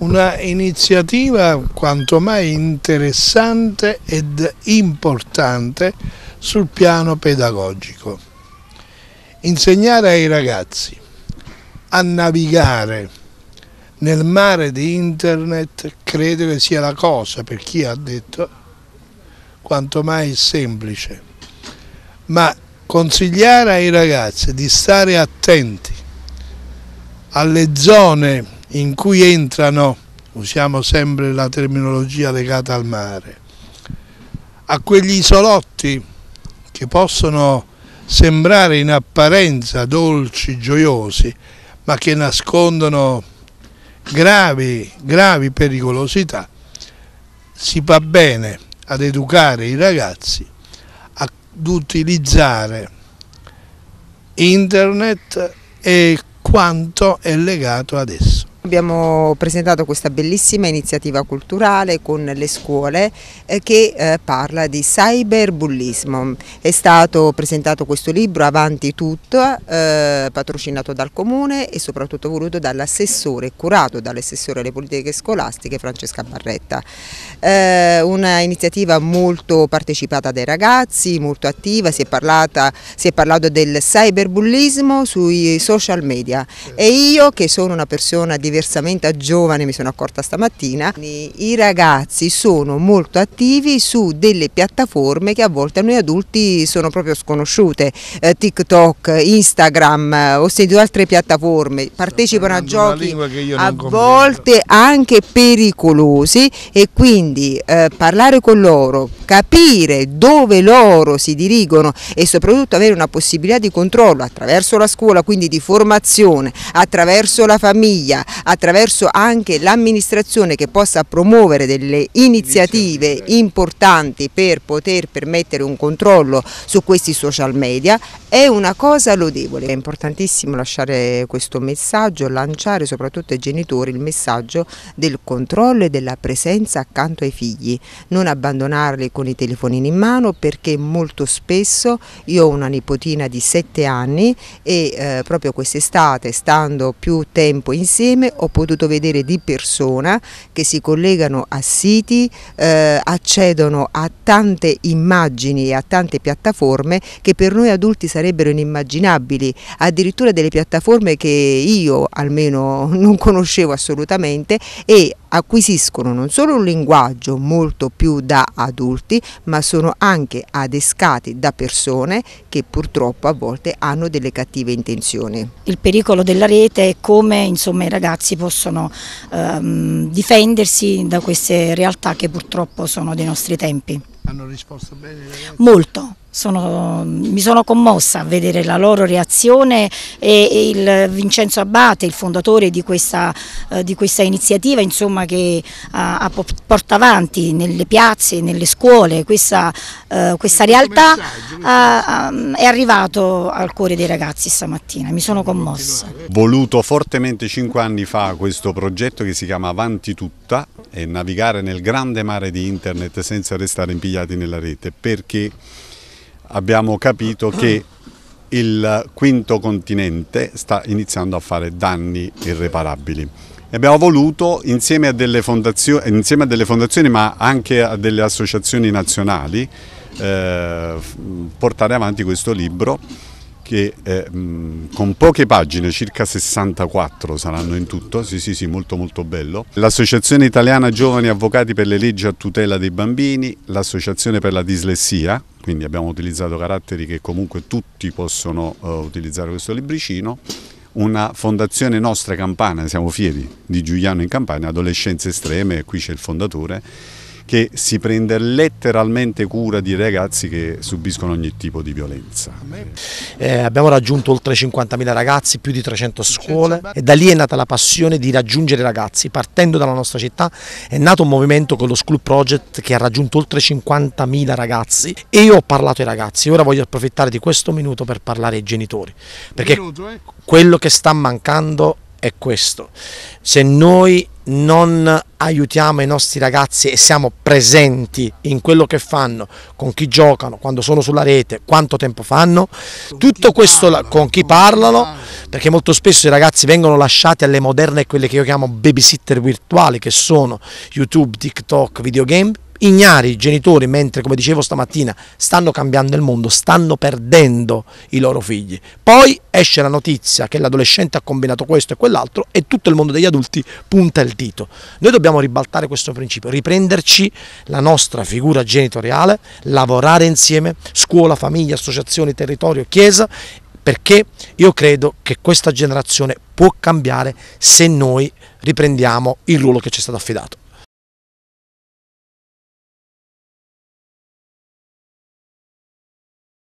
Una iniziativa quanto mai interessante ed importante sul piano pedagogico. Insegnare ai ragazzi a navigare nel mare di internet credo che sia la cosa, per chi ha detto, quanto mai semplice. Ma consigliare ai ragazzi di stare attenti alle zone in cui entrano, usiamo sempre la terminologia legata al mare, a quegli isolotti che possono sembrare in apparenza dolci, gioiosi, ma che nascondono gravi, gravi pericolosità, si va bene ad educare i ragazzi ad utilizzare internet e quanto è legato ad esso. Abbiamo presentato questa bellissima iniziativa culturale con le scuole eh, che eh, parla di cyberbullismo. È stato presentato questo libro Avanti tutto, eh, patrocinato dal Comune e soprattutto voluto dall'assessore, curato dall'assessore alle politiche scolastiche Francesca Barretta. Una iniziativa molto partecipata dai ragazzi, molto attiva, si è, parlata, si è parlato del cyberbullismo sui social media e io che sono una persona diversa diversamente a giovane mi sono accorta stamattina, i ragazzi sono molto attivi su delle piattaforme che a volte a noi adulti sono proprio sconosciute, eh, TikTok, Instagram, ho eh, sentito altre piattaforme, partecipano a giochi a volte anche pericolosi e quindi eh, parlare con loro, capire dove loro si dirigono e soprattutto avere una possibilità di controllo attraverso la scuola, quindi di formazione, attraverso la famiglia, attraverso anche l'amministrazione che possa promuovere delle iniziative importanti per poter permettere un controllo su questi social media è una cosa lodevole. È importantissimo lasciare questo messaggio, lanciare soprattutto ai genitori il messaggio del controllo e della presenza accanto ai figli, non abbandonarli con i telefonini in mano perché molto spesso io ho una nipotina di 7 anni e eh, proprio quest'estate stando più tempo insieme ho potuto vedere di persona che si collegano a siti, eh, accedono a tante immagini e a tante piattaforme che per noi adulti sarebbero inimmaginabili, addirittura delle piattaforme che io almeno non conoscevo assolutamente e acquisiscono non solo un linguaggio molto più da adulti, ma sono anche adescati da persone che purtroppo a volte hanno delle cattive intenzioni. Il pericolo della rete è come insomma, i ragazzi possono ehm, difendersi da queste realtà che purtroppo sono dei nostri tempi. Hanno risposto bene? Molto, sono, mi sono commossa a vedere la loro reazione e, il Vincenzo Abate, il fondatore di questa, eh, di questa iniziativa insomma, che ah, porta avanti nelle piazze, nelle scuole, questa, eh, questa realtà eh, è arrivato al cuore dei ragazzi stamattina, mi sono commossa. Voluto fortemente cinque anni fa questo progetto che si chiama Avanti Tutta e navigare nel grande mare di internet senza restare impigliati nella rete perché abbiamo capito che il quinto continente sta iniziando a fare danni irreparabili. E abbiamo voluto, insieme a, insieme a, delle fondazioni, ma anche a delle associazioni nazionali, eh, portare avanti questo libro che eh, mh, con poche pagine, circa 64 saranno in tutto, sì sì sì, molto molto bello. L'Associazione Italiana Giovani Avvocati per le leggi a tutela dei bambini, l'Associazione per la dislessia, quindi abbiamo utilizzato caratteri che comunque tutti possono uh, utilizzare questo libricino, una fondazione nostra campana, siamo fieri, di Giuliano in Campania, Adolescenze Estreme, qui c'è il fondatore, che si prende letteralmente cura di ragazzi che subiscono ogni tipo di violenza. Eh, abbiamo raggiunto oltre 50.000 ragazzi, più di 300 scuole e da lì è nata la passione di raggiungere ragazzi. Partendo dalla nostra città è nato un movimento con lo School Project che ha raggiunto oltre 50.000 ragazzi e io ho parlato ai ragazzi. Ora voglio approfittare di questo minuto per parlare ai genitori perché ecco. quello che sta mancando è questo. Se noi non aiutiamo i nostri ragazzi e siamo presenti in quello che fanno, con chi giocano, quando sono sulla rete, quanto tempo fanno, con tutto questo parla, con chi parlano, parla. perché molto spesso i ragazzi vengono lasciati alle moderne quelle che io chiamo babysitter virtuali, che sono YouTube, TikTok, videogame ignari i genitori mentre come dicevo stamattina stanno cambiando il mondo, stanno perdendo i loro figli. Poi esce la notizia che l'adolescente ha combinato questo e quell'altro e tutto il mondo degli adulti punta il dito. Noi dobbiamo ribaltare questo principio, riprenderci la nostra figura genitoriale, lavorare insieme, scuola, famiglia, associazioni, territorio, chiesa perché io credo che questa generazione può cambiare se noi riprendiamo il ruolo che ci è stato affidato.